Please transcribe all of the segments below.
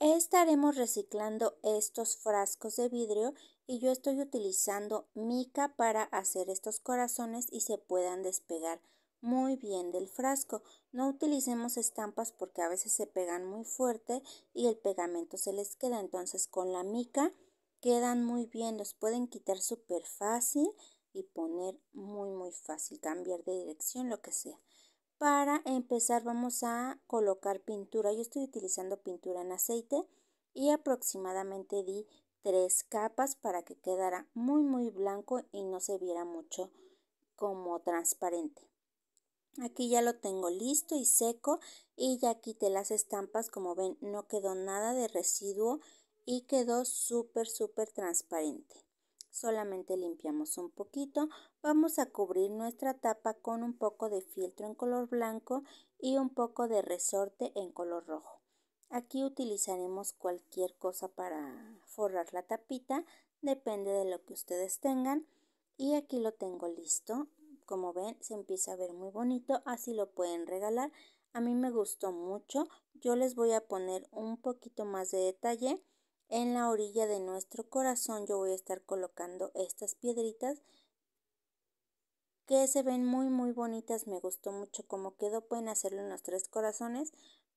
Estaremos reciclando estos frascos de vidrio y yo estoy utilizando mica para hacer estos corazones y se puedan despegar muy bien del frasco. No utilicemos estampas porque a veces se pegan muy fuerte y el pegamento se les queda. Entonces con la mica quedan muy bien, los pueden quitar súper fácil y poner muy muy fácil, cambiar de dirección, lo que sea. Para empezar vamos a colocar pintura. Yo estoy utilizando pintura en aceite y aproximadamente di tres capas para que quedara muy muy blanco y no se viera mucho como transparente. Aquí ya lo tengo listo y seco y ya quité las estampas. Como ven no quedó nada de residuo y quedó súper súper transparente solamente limpiamos un poquito, vamos a cubrir nuestra tapa con un poco de filtro en color blanco y un poco de resorte en color rojo. Aquí utilizaremos cualquier cosa para forrar la tapita, depende de lo que ustedes tengan. Y aquí lo tengo listo. Como ven, se empieza a ver muy bonito, así lo pueden regalar. A mí me gustó mucho. Yo les voy a poner un poquito más de detalle en la orilla de nuestro corazón yo voy a estar colocando estas piedritas que se ven muy muy bonitas, me gustó mucho cómo quedó, pueden hacerlo en los tres corazones,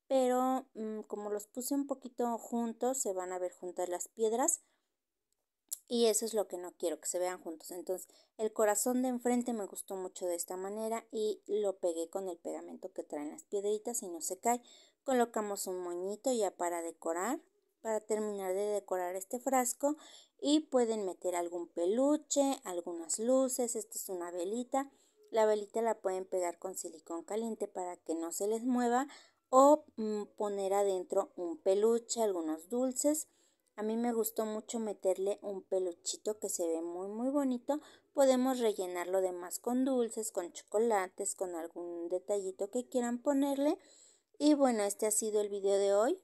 pero mm, como los puse un poquito juntos, se van a ver juntas las piedras y eso es lo que no quiero, que se vean juntos. Entonces el corazón de enfrente me gustó mucho de esta manera y lo pegué con el pegamento que traen las piedritas y no se cae. Colocamos un moñito ya para decorar para terminar de decorar este frasco y pueden meter algún peluche, algunas luces, esta es una velita. La velita la pueden pegar con silicón caliente para que no se les mueva o mm, poner adentro un peluche, algunos dulces. A mí me gustó mucho meterle un peluchito que se ve muy muy bonito. Podemos rellenarlo de con dulces, con chocolates, con algún detallito que quieran ponerle. Y bueno, este ha sido el video de hoy.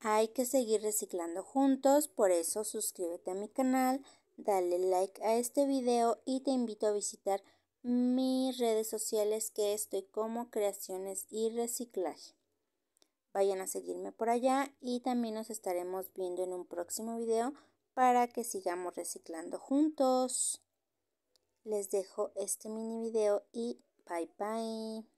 Hay que seguir reciclando juntos, por eso suscríbete a mi canal, dale like a este video y te invito a visitar mis redes sociales que estoy como Creaciones y Reciclaje. Vayan a seguirme por allá y también nos estaremos viendo en un próximo video para que sigamos reciclando juntos. Les dejo este mini video y bye bye.